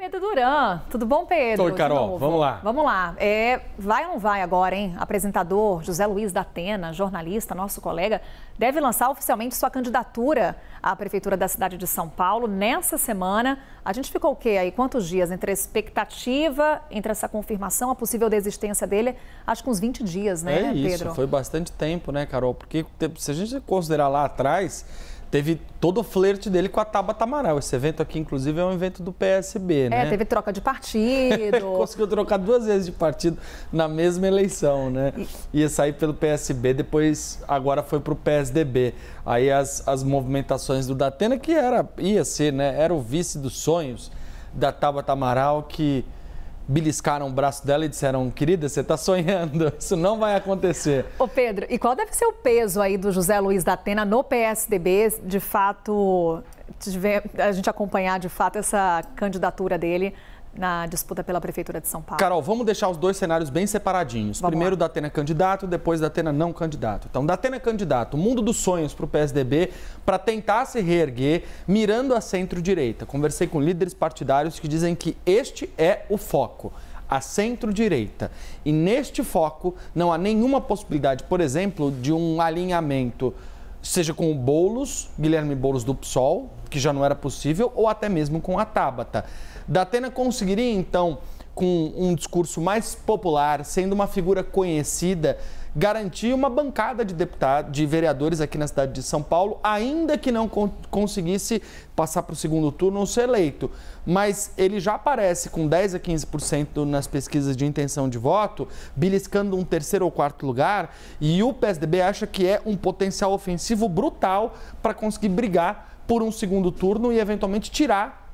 Pedro Duran. Tudo bom, Pedro? Oi, Carol. Vamos lá. Vamos lá. É, vai ou não vai agora, hein? Apresentador José Luiz da Atena, jornalista, nosso colega, deve lançar oficialmente sua candidatura à Prefeitura da cidade de São Paulo nessa semana. A gente ficou o quê aí? Quantos dias entre a expectativa, entre essa confirmação, a possível desistência dele? Acho que uns 20 dias, né, é isso, Pedro? Foi bastante tempo, né, Carol? Porque se a gente considerar lá atrás teve todo o flerte dele com a Taba Tamaral Esse evento aqui, inclusive, é um evento do PSB, é, né? É, teve troca de partido. Conseguiu trocar duas vezes de partido na mesma eleição, né? Ia sair pelo PSB, depois agora foi para o PSDB. Aí as, as movimentações do Datena, que era, ia ser, né? Era o vice dos sonhos da Taba Tamaral que beliscaram o braço dela e disseram: Querida, você está sonhando, isso não vai acontecer. Ô Pedro, e qual deve ser o peso aí do José Luiz da Atena no PSDB? De fato, a gente acompanhar de fato essa candidatura dele na disputa pela Prefeitura de São Paulo. Carol, vamos deixar os dois cenários bem separadinhos. Vamos Primeiro, lá. Atena é candidato, depois da Atena não candidato. Então, da Atena é candidato, mundo dos sonhos para o PSDB, para tentar se reerguer, mirando a centro-direita. Conversei com líderes partidários que dizem que este é o foco a centro-direita. E neste foco não há nenhuma possibilidade, por exemplo, de um alinhamento seja com o Boulos, Guilherme Boulos do PSOL, que já não era possível, ou até mesmo com a Tabata. Datena conseguiria, então, com um discurso mais popular, sendo uma figura conhecida, garantir uma bancada de deputados, de vereadores aqui na cidade de São Paulo, ainda que não conseguisse passar para o segundo turno ou ser eleito. Mas ele já aparece com 10 a 15% nas pesquisas de intenção de voto, beliscando um terceiro ou quarto lugar, e o PSDB acha que é um potencial ofensivo brutal para conseguir brigar por um segundo turno e eventualmente tirar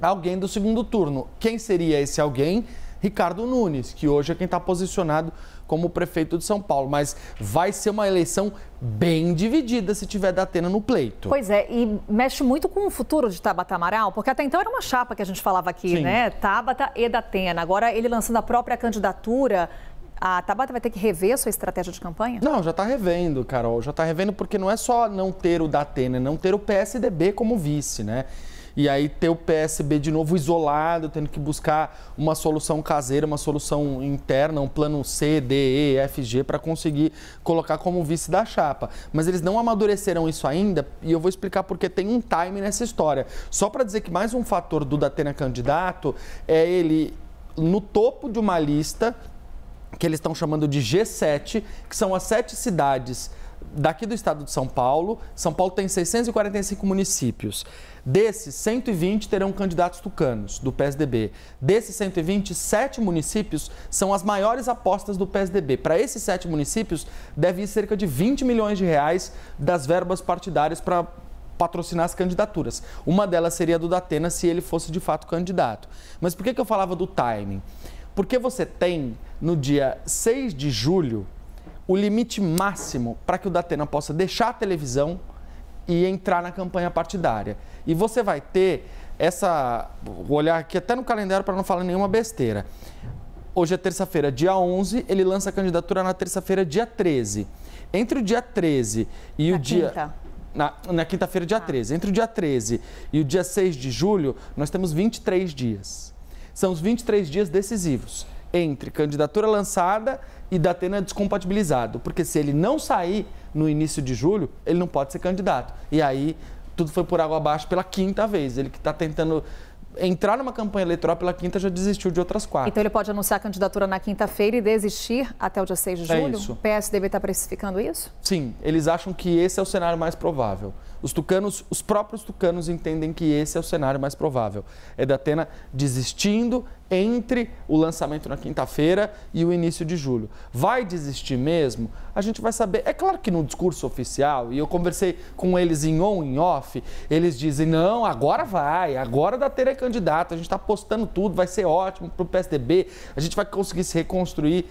alguém do segundo turno. Quem seria esse alguém? Ricardo Nunes, que hoje é quem está posicionado como prefeito de São Paulo. Mas vai ser uma eleição bem dividida se tiver da Atena no pleito. Pois é, e mexe muito com o futuro de Tabata Amaral, porque até então era uma chapa que a gente falava aqui, Sim. né? Tabata e Datena. Agora ele lançando a própria candidatura. A Tabata vai ter que rever a sua estratégia de campanha? Não, já está revendo, Carol. Já está revendo porque não é só não ter o Datena, é não ter o PSDB como vice, né? e aí ter o PSB de novo isolado, tendo que buscar uma solução caseira, uma solução interna, um plano C, D, E, F, G para conseguir colocar como vice da chapa. Mas eles não amadureceram isso ainda e eu vou explicar porque tem um time nessa história. Só para dizer que mais um fator do Datena candidato é ele no topo de uma lista que eles estão chamando de G7, que são as sete cidades daqui do estado de São Paulo, São Paulo tem 645 municípios. Desses, 120 terão candidatos tucanos do PSDB. Desses 120, sete municípios são as maiores apostas do PSDB. Para esses sete municípios, deve ir cerca de 20 milhões de reais das verbas partidárias para patrocinar as candidaturas. Uma delas seria a do Datena, se ele fosse de fato candidato. Mas por que, que eu falava do timing? Porque você tem, no dia 6 de julho, o limite máximo para que o Datena possa deixar a televisão e entrar na campanha partidária. E você vai ter essa. Vou olhar aqui até no calendário para não falar nenhuma besteira. Hoje é terça-feira, dia 11, ele lança a candidatura na terça-feira, dia 13. Entre o dia 13 e na o quinta. dia. Na, na quinta-feira, dia ah. 13. Entre o dia 13 e o dia 6 de julho, nós temos 23 dias. São os 23 dias decisivos entre candidatura lançada e Datena é descompatibilizado, porque se ele não sair no início de julho, ele não pode ser candidato. E aí tudo foi por água abaixo pela quinta vez. Ele que está tentando entrar numa campanha eleitoral pela quinta já desistiu de outras quatro. Então ele pode anunciar a candidatura na quinta-feira e desistir até o dia 6 de é julho? É isso. O PSDB está precificando isso? Sim, eles acham que esse é o cenário mais provável. Os tucanos, os próprios tucanos entendem que esse é o cenário mais provável. É da Atena desistindo entre o lançamento na quinta-feira e o início de julho. Vai desistir mesmo? A gente vai saber. É claro que no discurso oficial, e eu conversei com eles em on e off, eles dizem: não, agora vai, agora da ter é candidato, a gente está apostando tudo, vai ser ótimo para o PSDB, a gente vai conseguir se reconstruir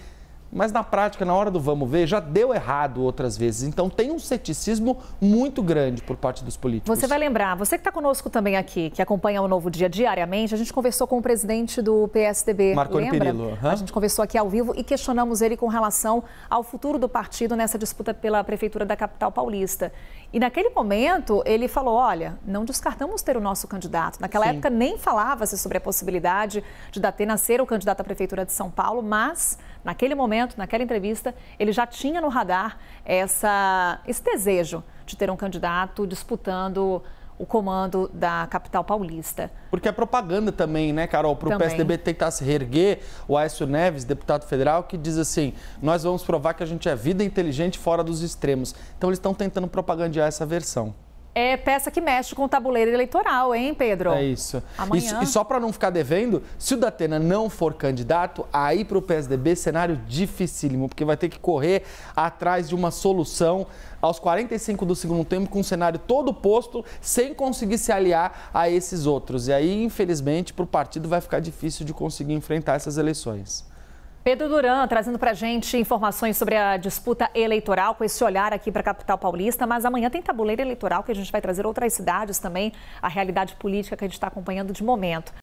mas na prática, na hora do vamos ver, já deu errado outras vezes. Então tem um ceticismo muito grande por parte dos políticos. Você vai lembrar, você que está conosco também aqui, que acompanha o Novo Dia diariamente, a gente conversou com o presidente do PSDB, Marconi lembra? Perillo. Uhum. A gente conversou aqui ao vivo e questionamos ele com relação ao futuro do partido nessa disputa pela prefeitura da capital paulista. E naquele momento ele falou, olha, não descartamos ter o nosso candidato. Naquela Sim. época nem falava-se sobre a possibilidade de Datena ser o candidato à prefeitura de São Paulo, mas naquele momento, naquela entrevista, ele já tinha no radar essa, esse desejo de ter um candidato disputando o comando da capital paulista. Porque é propaganda também, né, Carol, para o PSDB tentar se reerguer, o Aécio Neves, deputado federal, que diz assim, nós vamos provar que a gente é vida inteligente fora dos extremos. Então eles estão tentando propagandear essa versão é peça que mexe com o tabuleiro eleitoral, hein, Pedro? É isso. Amanhã. E, e só para não ficar devendo, se o Datena não for candidato, aí para o PSDB cenário dificílimo, porque vai ter que correr atrás de uma solução aos 45 do segundo tempo com o cenário todo posto, sem conseguir se aliar a esses outros. E aí, infelizmente, para o partido vai ficar difícil de conseguir enfrentar essas eleições. Pedro Duran trazendo para gente informações sobre a disputa eleitoral, com esse olhar aqui para a capital paulista. Mas amanhã tem tabuleiro eleitoral que a gente vai trazer outras cidades também, a realidade política que a gente está acompanhando de momento.